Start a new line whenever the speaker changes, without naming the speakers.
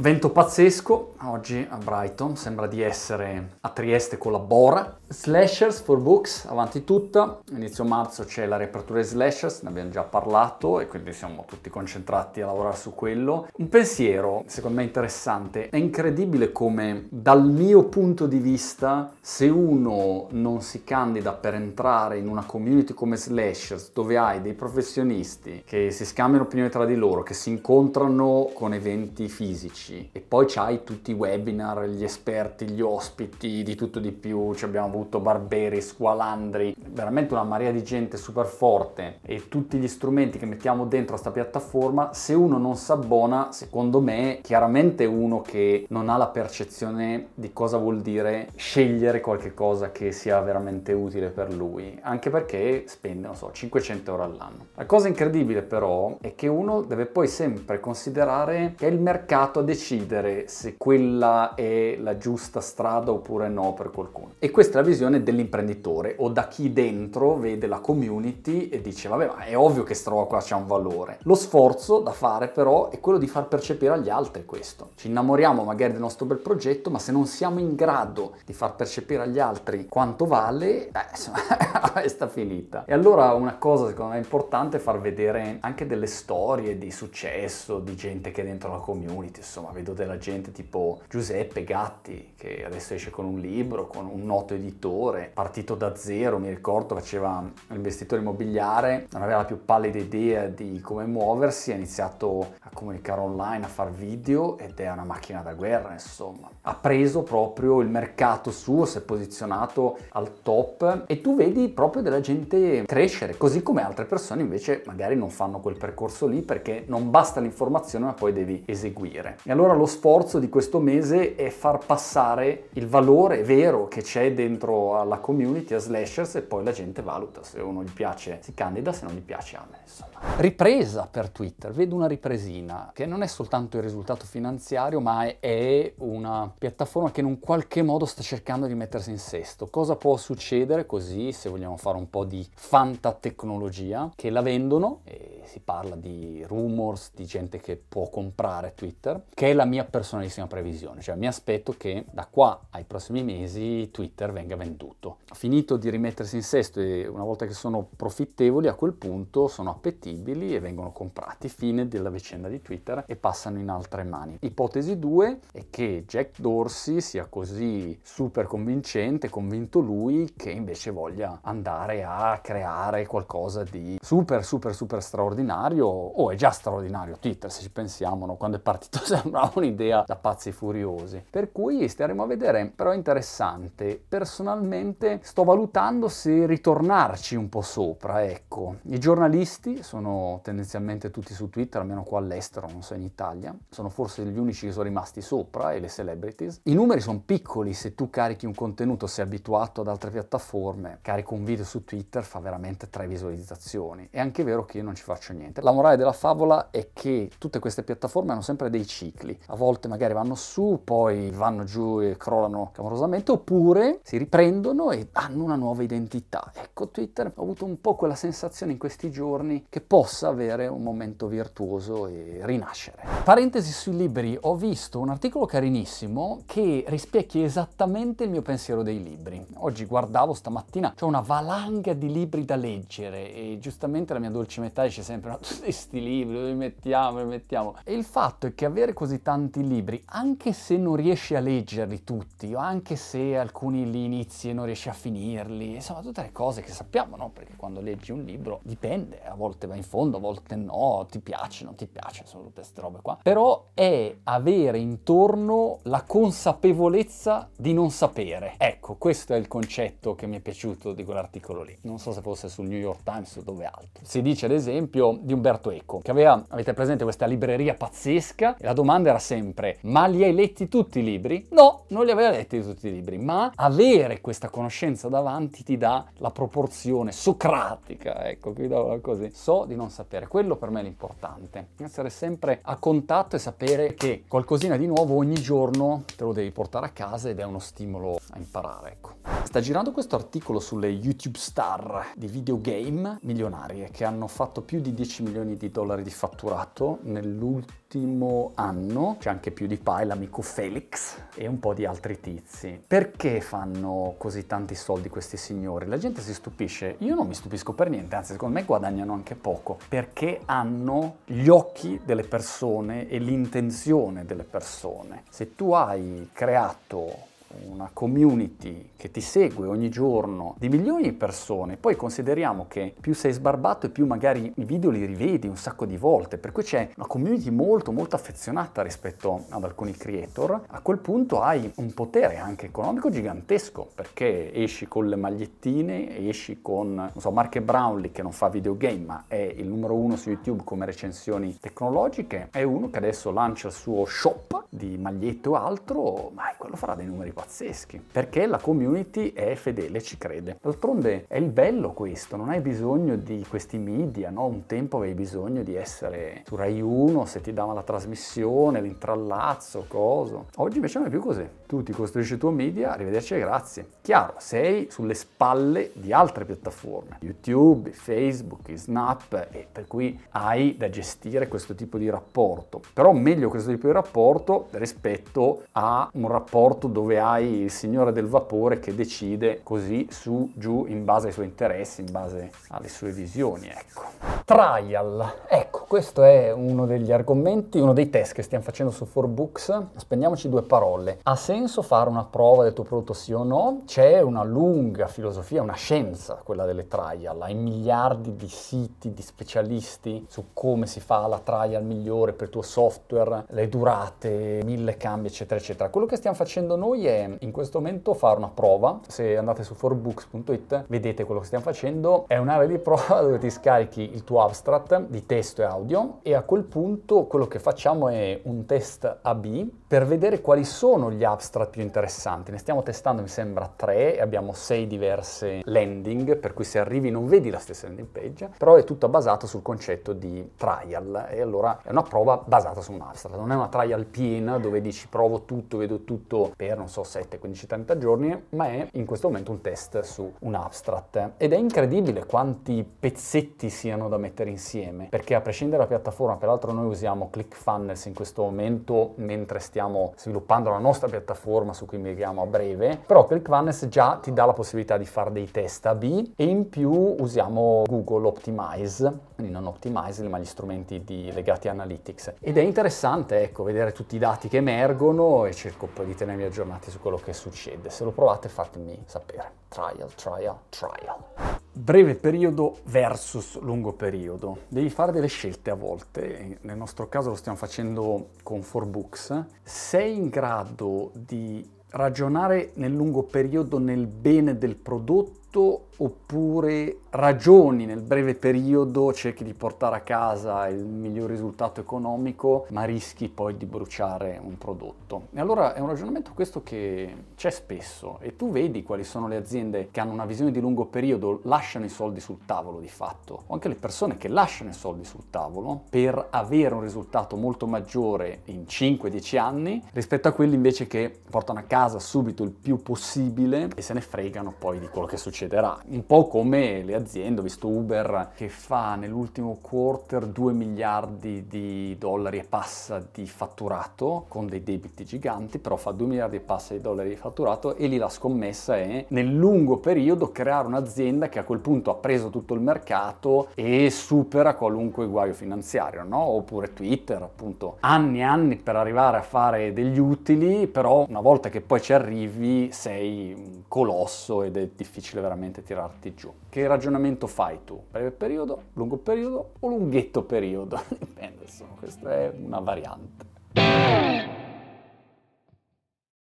Vento pazzesco oggi a Brighton, sembra di essere a Trieste con la Bora. Slashers for Books, avanti tutta. Inizio marzo c'è la riapertura di Slashers, ne abbiamo già parlato e quindi siamo tutti concentrati a lavorare su quello. Un pensiero, secondo me interessante, è incredibile come dal mio punto di vista, se uno non si candida per entrare in una community come Slashers, dove hai dei professionisti che si scambiano opinioni tra di loro, che si incontrano con eventi fisici e poi c'hai tutti i webinar, gli esperti, gli ospiti, di tutto di più, ci abbiamo avuto avuto Barberi, Squalandri, veramente una marea di gente super forte e tutti gli strumenti che mettiamo dentro a sta piattaforma, se uno non si abbona, secondo me, chiaramente uno che non ha la percezione di cosa vuol dire scegliere qualcosa che sia veramente utile per lui, anche perché spende, non so, 500 euro all'anno. La cosa incredibile però è che uno deve poi sempre considerare che è il mercato a decidere se quella è la giusta strada oppure no per qualcuno. E questa è la visione dell'imprenditore o da chi dentro vede la community e dice vabbè ma è ovvio che sta roba qua c'è un valore. Lo sforzo da fare però è quello di far percepire agli altri questo. Ci innamoriamo magari del nostro bel progetto ma se non siamo in grado di far percepire agli altri quanto vale, beh insomma è sta finita. E allora una cosa secondo me importante è far vedere anche delle storie di successo, di gente che è dentro la community, insomma vedo della gente tipo Giuseppe Gatti che adesso esce con un libro, con un noto editore imprenditore, partito da zero, mi ricordo, faceva l'investitore immobiliare, non aveva la più pallida idea di come muoversi, ha iniziato a comunicare online, a fare video ed è una macchina da guerra, insomma. Ha preso proprio il mercato suo, si è posizionato al top e tu vedi proprio della gente crescere, così come altre persone invece magari non fanno quel percorso lì perché non basta l'informazione ma poi devi eseguire. E allora lo sforzo di questo mese è far passare il valore vero che c'è dentro dentro alla community, a Slashers e poi la gente valuta se uno gli piace si candida, se non gli piace a me insomma. Ripresa per Twitter, vedo una ripresina che non è soltanto il risultato finanziario ma è una piattaforma che in un qualche modo sta cercando di mettersi in sesto. Cosa può succedere così se vogliamo fare un po' di fantatecnologia che la vendono e si parla di rumors, di gente che può comprare Twitter, che è la mia personalissima previsione, cioè mi aspetto che da qua ai prossimi mesi Twitter venga venduto. Finito di rimettersi in sesto e una volta che sono profittevoli a quel punto sono appetibili e vengono comprati, fine della vicenda di Twitter e passano in altre mani. Ipotesi 2 è che Jack Dorsey sia così super convincente, convinto lui, che invece voglia andare a creare qualcosa di super super super straordinario o è già straordinario Twitter se ci pensiamo, no? quando è partito sembrava un'idea da pazzi furiosi. Per cui staremo a vedere, però è interessante, personalmente personalmente sto valutando se ritornarci un po' sopra, ecco. I giornalisti sono tendenzialmente tutti su Twitter, almeno qua all'estero, non so in Italia, sono forse gli unici che sono rimasti sopra e le celebrities. I numeri sono piccoli se tu carichi un contenuto, sei abituato ad altre piattaforme, carico un video su Twitter, fa veramente tre visualizzazioni. È anche vero che io non ci faccio niente. La morale della favola è che tutte queste piattaforme hanno sempre dei cicli, a volte magari vanno su, poi vanno giù e crollano clamorosamente, oppure si ripetono riprendono e hanno una nuova identità. Ecco, Twitter ha avuto un po' quella sensazione in questi giorni che possa avere un momento virtuoso e rinascere. Parentesi sui libri, ho visto un articolo carinissimo che rispecchia esattamente il mio pensiero dei libri. Oggi guardavo stamattina, c'è una valanga di libri da leggere e giustamente la mia dolce metà dice sempre, ma tutti questi libri, li mettiamo, li mettiamo? E il fatto è che avere così tanti libri, anche se non riesci a leggerli tutti, o anche se alcuni linei vizi e non riesci a finirli, insomma tutte le cose che sappiamo, no? Perché quando leggi un libro dipende, a volte va in fondo, a volte no, ti piace, non ti piace, sono tutte queste robe qua. Però è avere intorno la consapevolezza di non sapere. Ecco, questo è il concetto che mi è piaciuto di quell'articolo lì. Non so se fosse sul New York Times o dove altro. Si dice ad esempio di Umberto Eco, che aveva, avete presente questa libreria pazzesca, e la domanda era sempre, ma li hai letti tutti i libri? No, non li aveva letti tutti i libri, ma avere avere questa conoscenza davanti ti dà la proporzione socratica, ecco, una così. So di non sapere, quello per me è l'importante, essere sempre a contatto e sapere che qualcosina di nuovo ogni giorno te lo devi portare a casa ed è uno stimolo a imparare, ecco. Sta girando questo articolo sulle YouTube star di videogame milionarie che hanno fatto più di 10 milioni di dollari di fatturato nell'ultimo anno, c'è anche più di PewDiePie, l'amico Felix e un po' di altri tizi. Perché fanno così tanti soldi questi signori? La gente si stupisce, io non mi stupisco per niente, anzi secondo me guadagnano anche poco, perché hanno gli occhi delle persone e l'intenzione delle persone. Se tu hai creato una community che ti segue ogni giorno di milioni di persone, poi consideriamo che più sei sbarbato e più magari i video li rivedi un sacco di volte, per cui c'è una community molto molto affezionata rispetto ad alcuni creator, a quel punto hai un potere anche economico gigantesco, perché esci con le magliettine, esci con, non so, Mark Brownlee che non fa videogame ma è il numero uno su YouTube come recensioni tecnologiche, è uno che adesso lancia il suo shop di magliette o altro, ma quello farà dei numeri pazzeschi, perché la community è fedele, ci crede. D'altronde è il bello questo, non hai bisogno di questi media, no? Un tempo avevi bisogno di essere su Rai 1, se ti dava la trasmissione, l'intrallazzo, coso. Oggi invece non è più così. Tu ti costruisci il tuo media, arrivederci e grazie. Chiaro, sei sulle spalle di altre piattaforme, YouTube, Facebook, Snap, e per cui hai da gestire questo tipo di rapporto. Però meglio questo tipo di rapporto rispetto a un rapporto dove hai hai il signore del vapore che decide così su, giù, in base ai suoi interessi, in base alle sue visioni, ecco. Trial, ecco questo è uno degli argomenti, uno dei test che stiamo facendo su 4Books. Spendiamoci due parole. Ha senso fare una prova del tuo prodotto sì o no? C'è una lunga filosofia, una scienza, quella delle trial. Hai miliardi di siti, di specialisti su come si fa la trial migliore per il tuo software, le durate, mille cambi, eccetera, eccetera. Quello che stiamo facendo noi è in questo momento fare una prova. Se andate su 4books.it vedete quello che stiamo facendo. È un'area di prova dove ti scarichi il tuo abstract di testo e audio audio e a quel punto quello che facciamo è un test AB per vedere quali sono gli abstract più interessanti. Ne stiamo testando mi sembra tre e abbiamo sei diverse landing per cui se arrivi non vedi la stessa landing page, però è tutto basato sul concetto di trial e allora è una prova basata su un abstract, non è una trial piena dove dici provo tutto, vedo tutto per non so 7, 15, 30 giorni, ma è in questo momento un test su un abstract ed è incredibile quanti pezzetti siano da mettere insieme perché a prescindere prescindere dalla piattaforma, peraltro noi usiamo ClickFunnels in questo momento mentre stiamo sviluppando la nostra piattaforma su cui miriamo a breve, però ClickFunnels già ti dà la possibilità di fare dei test A-B e in più usiamo Google Optimize, quindi non Optimize ma gli strumenti di, legati a Analytics. Ed è interessante ecco, vedere tutti i dati che emergono e cerco poi di tenermi aggiornati su quello che succede. Se lo provate fatemi sapere. Trial, trial, trial breve periodo versus lungo periodo. Devi fare delle scelte a volte, nel nostro caso lo stiamo facendo con 4Books. Sei in grado di ragionare nel lungo periodo nel bene del prodotto oppure ragioni nel breve periodo, cerchi di portare a casa il miglior risultato economico, ma rischi poi di bruciare un prodotto. E allora è un ragionamento questo che c'è spesso e tu vedi quali sono le aziende che hanno una visione di lungo periodo, lasciano i soldi sul tavolo di fatto, o anche le persone che lasciano i soldi sul tavolo per avere un risultato molto maggiore in 5-10 anni rispetto a quelli invece che portano a casa subito il più possibile e se ne fregano poi di quello che succede succederà. Un po' come le aziende, ho visto Uber che fa nell'ultimo quarter 2 miliardi di dollari e passa di fatturato con dei debiti giganti, però fa 2 miliardi e passa di dollari di fatturato e lì la scommessa è nel lungo periodo creare un'azienda che a quel punto ha preso tutto il mercato e supera qualunque guaio finanziario, no? Oppure Twitter, appunto, anni e anni per arrivare a fare degli utili, però una volta che poi ci arrivi sei un colosso ed è difficile veramente veramente tirarti giù. Che ragionamento fai tu? Breve periodo, lungo periodo o lunghetto periodo? Dipende, insomma, questa è una variante.